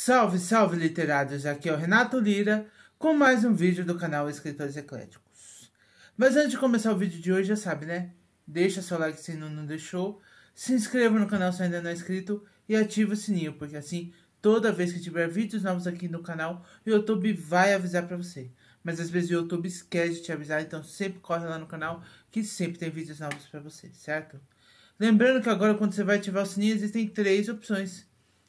Salve, salve literários! Aqui é o Renato Lira com mais um vídeo do canal Escritores Ecléticos. Mas antes de começar o vídeo de hoje, já sabe, né? Deixa seu like se ainda não deixou, se inscreva no canal se ainda não é inscrito e ative o sininho, porque assim, toda vez que tiver vídeos novos aqui no canal, o YouTube vai avisar para você. Mas às vezes o YouTube esquece de te avisar, então sempre corre lá no canal que sempre tem vídeos novos para você, certo? Lembrando que agora quando você vai ativar o sininho, existem três opções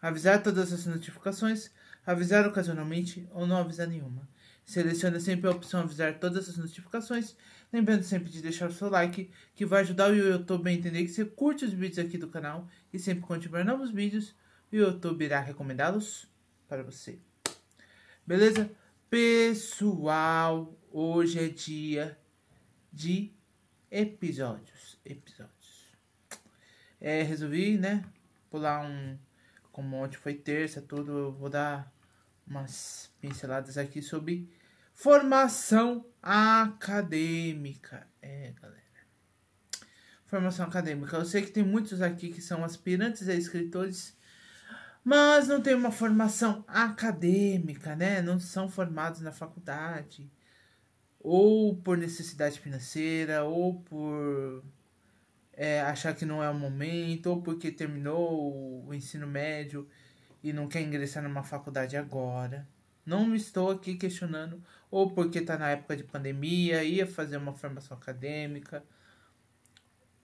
Avisar todas as notificações, avisar ocasionalmente ou não avisar nenhuma. Selecione sempre a opção avisar todas as notificações, lembrando sempre de deixar o seu like, que vai ajudar o YouTube a entender que você curte os vídeos aqui do canal e sempre quando tiver novos vídeos, o YouTube irá recomendá-los para você. Beleza? Pessoal, hoje é dia de episódios, episódios. É, resolvi, né, pular um como ontem foi terça, tudo, eu vou dar umas pinceladas aqui sobre formação acadêmica. É, galera. Formação acadêmica. Eu sei que tem muitos aqui que são aspirantes a escritores, mas não tem uma formação acadêmica, né? Não são formados na faculdade, ou por necessidade financeira, ou por é, achar que não é o momento, ou porque terminou o ensino médio e não quer ingressar numa faculdade agora. Não estou aqui questionando, ou porque está na época de pandemia, ia fazer uma formação acadêmica,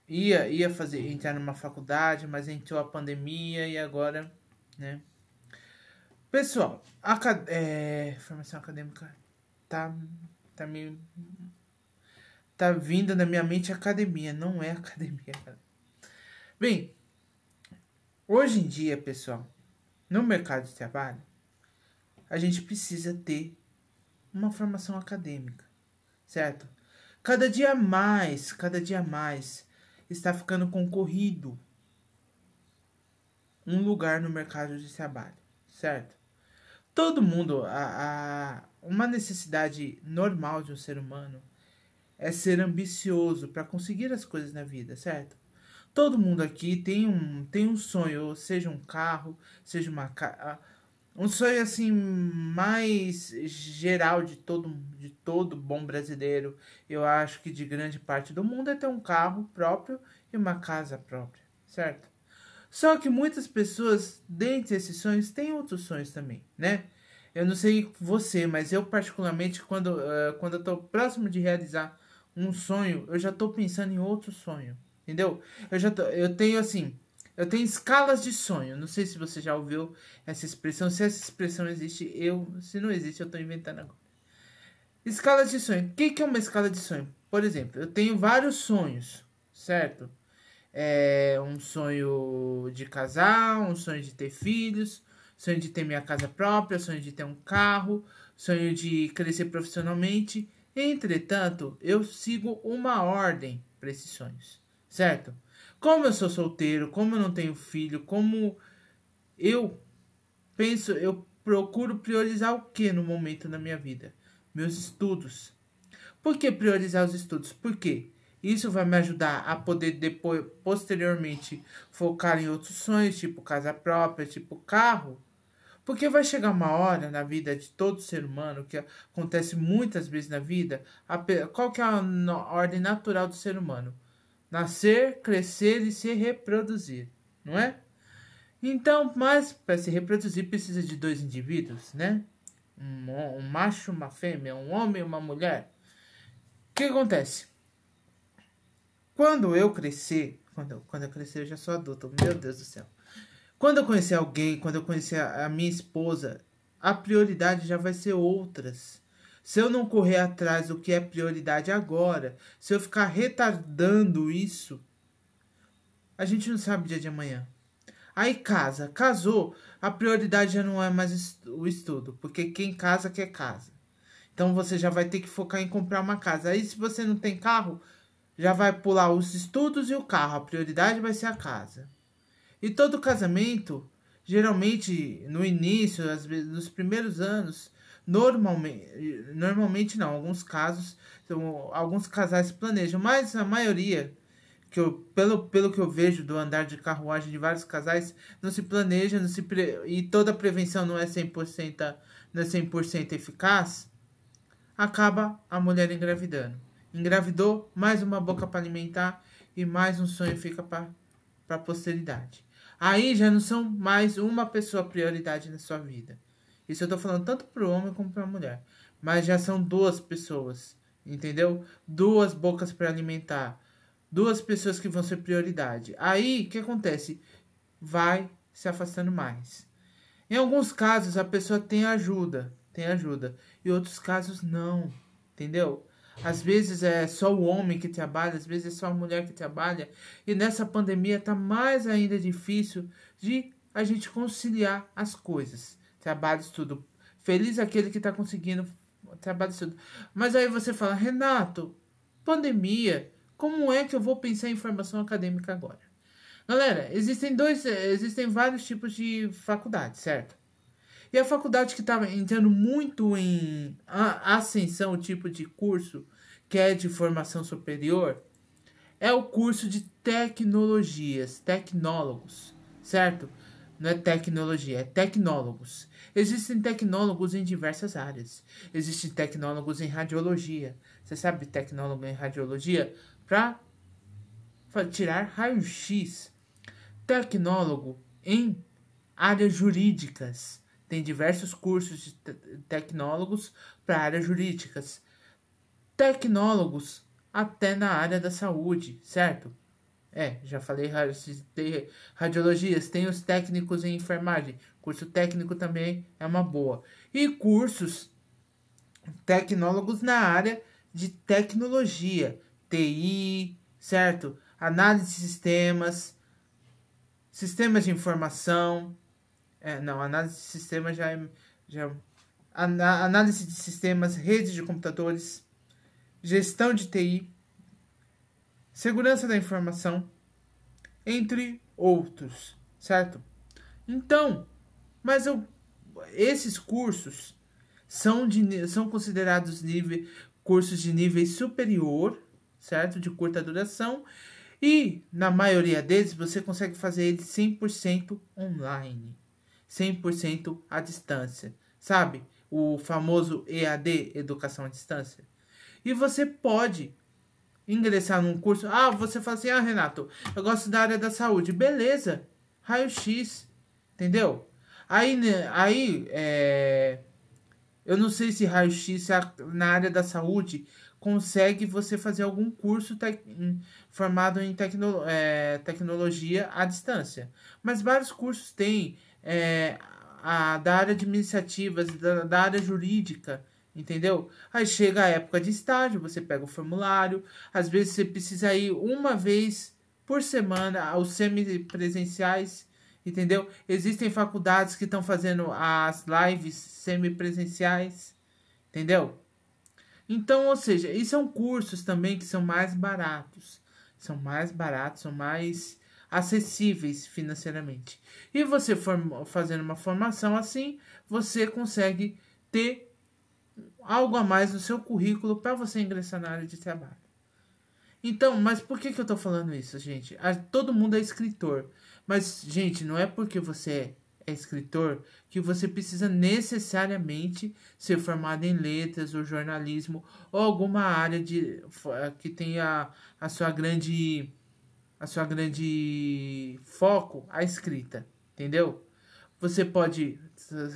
ia, ia fazer entrar numa faculdade, mas entrou a pandemia e agora, né? Pessoal, a, é, formação acadêmica tá, tá tá vindo na minha mente academia, não é academia. Bem, hoje em dia, pessoal, no mercado de trabalho, a gente precisa ter uma formação acadêmica, certo? Cada dia mais, cada dia mais está ficando concorrido um lugar no mercado de trabalho, certo? Todo mundo, a, a uma necessidade normal de um ser humano é ser ambicioso para conseguir as coisas na vida, certo? Todo mundo aqui tem um, tem um sonho, seja um carro, seja uma casa. Um sonho assim mais geral de todo, de todo bom brasileiro, eu acho que de grande parte do mundo, é ter um carro próprio e uma casa própria, certo? Só que muitas pessoas, dentre esses sonhos, têm outros sonhos também, né? Eu não sei você, mas eu particularmente, quando, uh, quando eu estou próximo de realizar um sonho, eu já tô pensando em outro sonho. Entendeu? Eu já tô, eu tenho assim, eu tenho escalas de sonho. Não sei se você já ouviu essa expressão. Se essa expressão existe, eu. Se não existe, eu estou inventando agora. Escalas de sonho. O que, que é uma escala de sonho? Por exemplo, eu tenho vários sonhos, certo? É um sonho de casar, um sonho de ter filhos, sonho de ter minha casa própria, sonho de ter um carro, sonho de crescer profissionalmente. Entretanto, eu sigo uma ordem para esses sonhos, certo? Como eu sou solteiro, como eu não tenho filho, como eu penso, eu procuro priorizar o que no momento da minha vida? Meus estudos. Por que priorizar os estudos? Por quê? Isso vai me ajudar a poder depois, posteriormente, focar em outros sonhos, tipo casa própria, tipo carro, porque vai chegar uma hora na vida de todo ser humano, que acontece muitas vezes na vida, a, qual que é a, a ordem natural do ser humano? Nascer, crescer e se reproduzir, não é? Então, mas para se reproduzir precisa de dois indivíduos, né? Um, um macho, uma fêmea, um homem, uma mulher. O que acontece? Quando eu crescer, quando, quando eu crescer eu já sou adulto, meu Deus do céu. Quando eu conhecer alguém, quando eu conhecer a minha esposa, a prioridade já vai ser outras. Se eu não correr atrás do que é prioridade agora, se eu ficar retardando isso, a gente não sabe o dia de amanhã. Aí casa, casou, a prioridade já não é mais o estudo, porque quem casa quer casa. Então você já vai ter que focar em comprar uma casa. Aí se você não tem carro, já vai pular os estudos e o carro, a prioridade vai ser a casa. E todo casamento, geralmente no início, às vezes nos primeiros anos, normalmente, normalmente não, alguns casos, então, alguns casais planejam, mas a maioria que eu, pelo, pelo que eu vejo do andar de carruagem de vários casais, não se planeja, não se pre... e toda prevenção não é 100%, não é 100 eficaz, acaba a mulher engravidando. Engravidou, mais uma boca para alimentar e mais um sonho fica para a posteridade. Aí já não são mais uma pessoa prioridade na sua vida. Isso eu tô falando tanto pro homem como pra mulher. Mas já são duas pessoas, entendeu? Duas bocas para alimentar. Duas pessoas que vão ser prioridade. Aí, o que acontece? Vai se afastando mais. Em alguns casos, a pessoa tem ajuda, tem ajuda. E outros casos, não, entendeu? Às vezes é só o homem que trabalha, às vezes é só a mulher que trabalha. E nessa pandemia está mais ainda difícil de a gente conciliar as coisas. Trabalho, estudo. Feliz é aquele que está conseguindo trabalho, estudo. Mas aí você fala, Renato, pandemia, como é que eu vou pensar em formação acadêmica agora? Galera, existem dois, existem vários tipos de faculdade, certo? E a faculdade que estava entrando muito em ascensão, o tipo de curso que é de formação superior, é o curso de tecnologias, tecnólogos, certo? Não é tecnologia, é tecnólogos. Existem tecnólogos em diversas áreas. Existem tecnólogos em radiologia. Você sabe tecnólogo em radiologia? Para tirar raio-x. Tecnólogo em áreas jurídicas. Tem diversos cursos de tecnólogos para áreas jurídicas. Tecnólogos até na área da saúde, certo? É, já falei radiologias, tem os técnicos em enfermagem. Curso técnico também é uma boa. E cursos tecnólogos na área de tecnologia, TI, certo? Análise de sistemas, sistemas de informação, é, não, análise de sistemas já é. Já, é análise de sistemas, redes de computadores, gestão de TI, segurança da informação, entre outros, certo? Então, mas eu, esses cursos são, de, são considerados nível, cursos de nível superior, certo? De curta duração. E na maioria deles você consegue fazer ele 100% online. 100% à distância, sabe? O famoso EAD, Educação à Distância. E você pode ingressar num curso. Ah, você fala assim: ah, Renato, eu gosto da área da saúde. Beleza, raio-x, entendeu? Aí, né, aí é... eu não sei se raio-x na área da saúde consegue você fazer algum curso hum, formado em tecno... é... tecnologia à distância. Mas vários cursos têm é, a, da área administrativa, da, da área jurídica, entendeu? Aí chega a época de estágio, você pega o formulário, às vezes você precisa ir uma vez por semana aos semipresenciais, entendeu? Existem faculdades que estão fazendo as lives semipresenciais, entendeu? Então, ou seja, e são cursos também que são mais baratos. São mais baratos, são mais acessíveis financeiramente. E você for, fazendo uma formação assim, você consegue ter algo a mais no seu currículo para você ingressar na área de trabalho. Então, mas por que, que eu estou falando isso, gente? A, todo mundo é escritor. Mas, gente, não é porque você é, é escritor que você precisa necessariamente ser formado em letras ou jornalismo ou alguma área de, que tenha a sua grande a sua grande foco a escrita, entendeu? Você pode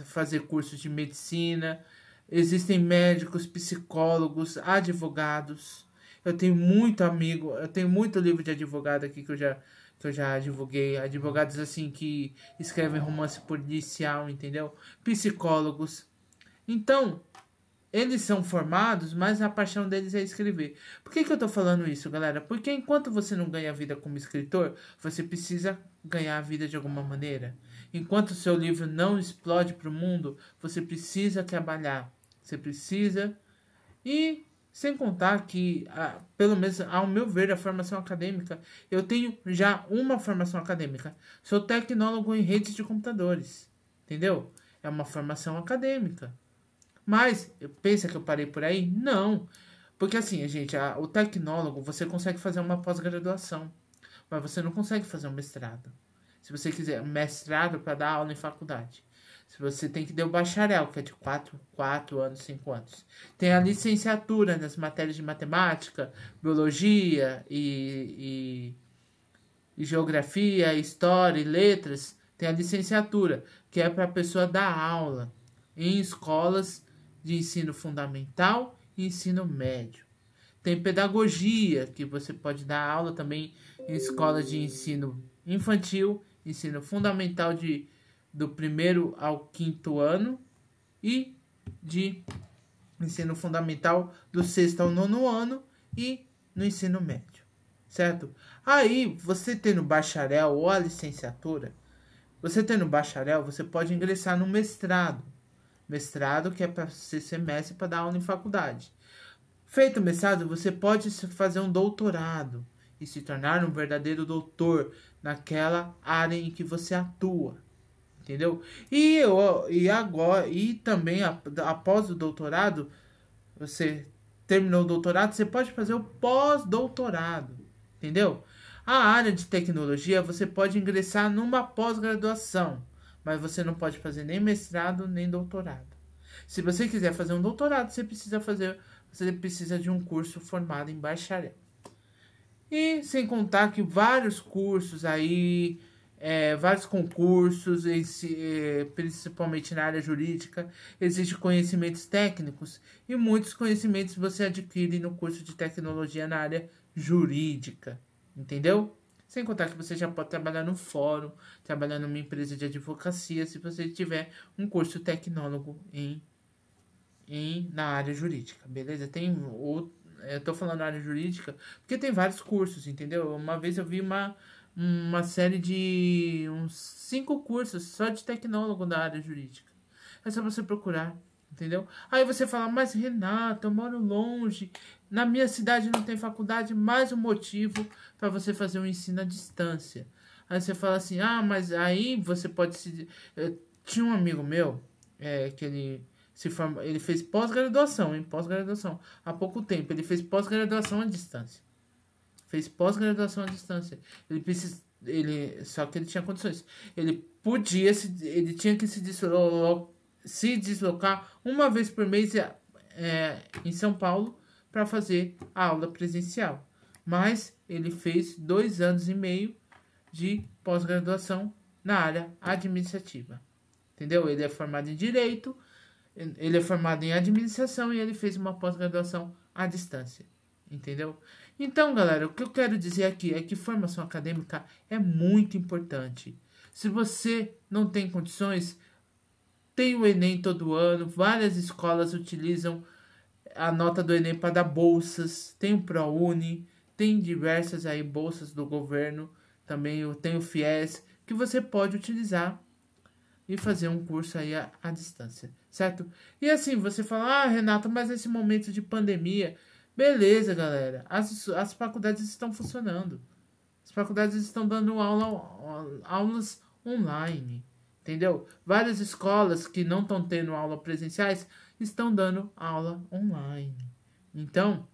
fazer cursos de medicina, existem médicos, psicólogos, advogados. Eu tenho muito amigo, eu tenho muito livro de advogado aqui que eu já que eu já divulguei, advogados assim que escrevem romance policial, entendeu? Psicólogos. Então, eles são formados, mas a paixão deles é escrever. Por que, que eu tô falando isso, galera? Porque enquanto você não ganha vida como escritor, você precisa ganhar a vida de alguma maneira. Enquanto o seu livro não explode para o mundo, você precisa trabalhar. Você precisa. E sem contar que, pelo menos ao meu ver, a formação acadêmica, eu tenho já uma formação acadêmica. Sou tecnólogo em redes de computadores. Entendeu? É uma formação acadêmica. Mas, pensa que eu parei por aí? Não. Porque assim, gente, a, o tecnólogo, você consegue fazer uma pós-graduação, mas você não consegue fazer um mestrado. Se você quiser um mestrado para dar aula em faculdade. Se você tem que dar o bacharel, que é de 4, quatro anos, 5 anos. Tem a licenciatura nas matérias de matemática, biologia e, e, e geografia, história e letras. Tem a licenciatura, que é para a pessoa dar aula em escolas de ensino fundamental e ensino médio. Tem pedagogia, que você pode dar aula também em escolas de ensino infantil, ensino fundamental de, do primeiro ao quinto ano e de ensino fundamental do sexto ao nono ano e no ensino médio, certo? Aí, você tendo bacharel ou a licenciatura, você tendo bacharel, você pode ingressar no mestrado mestrado, que é para ser semestre para dar aula em faculdade. Feito o mestrado, você pode fazer um doutorado e se tornar um verdadeiro doutor naquela área em que você atua. Entendeu? E, eu, e agora e também após o doutorado, você terminou o doutorado, você pode fazer o pós-doutorado. Entendeu? A área de tecnologia, você pode ingressar numa pós-graduação mas você não pode fazer nem mestrado nem doutorado. Se você quiser fazer um doutorado, você precisa fazer, você precisa de um curso formado em bacharel. E sem contar que vários cursos aí, é, vários concursos, esse, é, principalmente na área jurídica, existem conhecimentos técnicos e muitos conhecimentos você adquire no curso de tecnologia na área jurídica. Entendeu? Sem contar que você já pode trabalhar no fórum, trabalhar numa empresa de advocacia, se você tiver um curso tecnólogo em, em na área jurídica, beleza? Tem outro, eu tô falando área jurídica porque tem vários cursos, entendeu? Uma vez eu vi uma uma série de uns cinco cursos só de tecnólogo da área jurídica. É só você procurar Entendeu? Aí você fala, mas Renata, eu moro longe, na minha cidade não tem faculdade, mais um motivo para você fazer um ensino à distância. Aí você fala assim, ah, mas aí você pode se. Eu eh, tinha um amigo meu, é, que ele se form... ele fez pós-graduação, em pós-graduação, há pouco tempo. Ele fez pós-graduação à distância. Fez pós-graduação à distância. Ele precisa ele só que ele tinha condições. Ele podia se ele tinha que se deslocar se deslocar uma vez por mês é, em São Paulo para fazer a aula presencial. Mas ele fez dois anos e meio de pós-graduação na área administrativa. Entendeu? Ele é formado em Direito, ele é formado em Administração e ele fez uma pós-graduação à distância. Entendeu? Então, galera, o que eu quero dizer aqui é que formação acadêmica é muito importante. Se você não tem condições, tem o Enem todo ano, várias escolas utilizam a nota do Enem para dar bolsas, tem o ProUni, tem diversas aí bolsas do governo, também tem o FIES, que você pode utilizar e fazer um curso aí à, à distância, certo? E assim, você fala, ah, Renato, mas nesse momento de pandemia, beleza, galera, as, as faculdades estão funcionando. As faculdades estão dando aula, aulas online entendeu? Várias escolas que não estão tendo aula presenciais estão dando aula online. Então,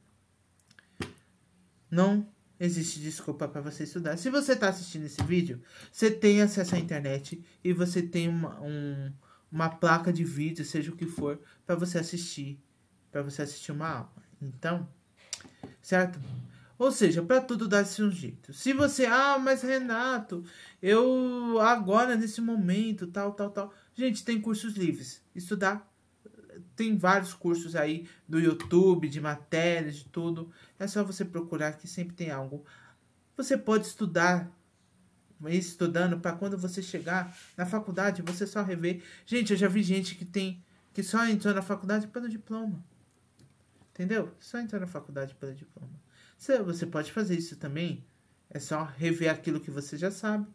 não existe desculpa para você estudar. Se você está assistindo esse vídeo, você tem acesso à internet e você tem uma, um, uma placa de vídeo, seja o que for, para você assistir, para você assistir uma aula. Então, certo? Ou seja, para tudo dar se um jeito. Se você, ah, mas Renato, eu agora nesse momento, tal, tal, tal. Gente, tem cursos livres. Estudar. Tem vários cursos aí do YouTube, de matérias, de tudo. É só você procurar que sempre tem algo. Você pode estudar estudando para quando você chegar na faculdade, você só rever. Gente, eu já vi gente que tem que só entrou na faculdade pelo diploma. Entendeu? Só entrou na faculdade pelo diploma. Você pode fazer isso também. É só rever aquilo que você já sabe,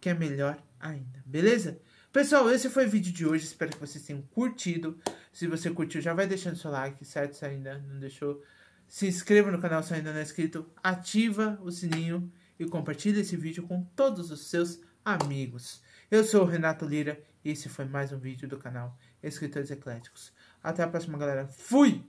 que é melhor ainda, beleza? Pessoal, esse foi o vídeo de hoje. Espero que vocês tenham curtido. Se você curtiu, já vai deixando seu like, certo? Se ainda não deixou, se inscreva no canal se ainda não é inscrito. Ativa o sininho e compartilhe esse vídeo com todos os seus amigos. Eu sou o Renato Lira e esse foi mais um vídeo do canal Escritores Ecléticos. Até a próxima, galera. Fui!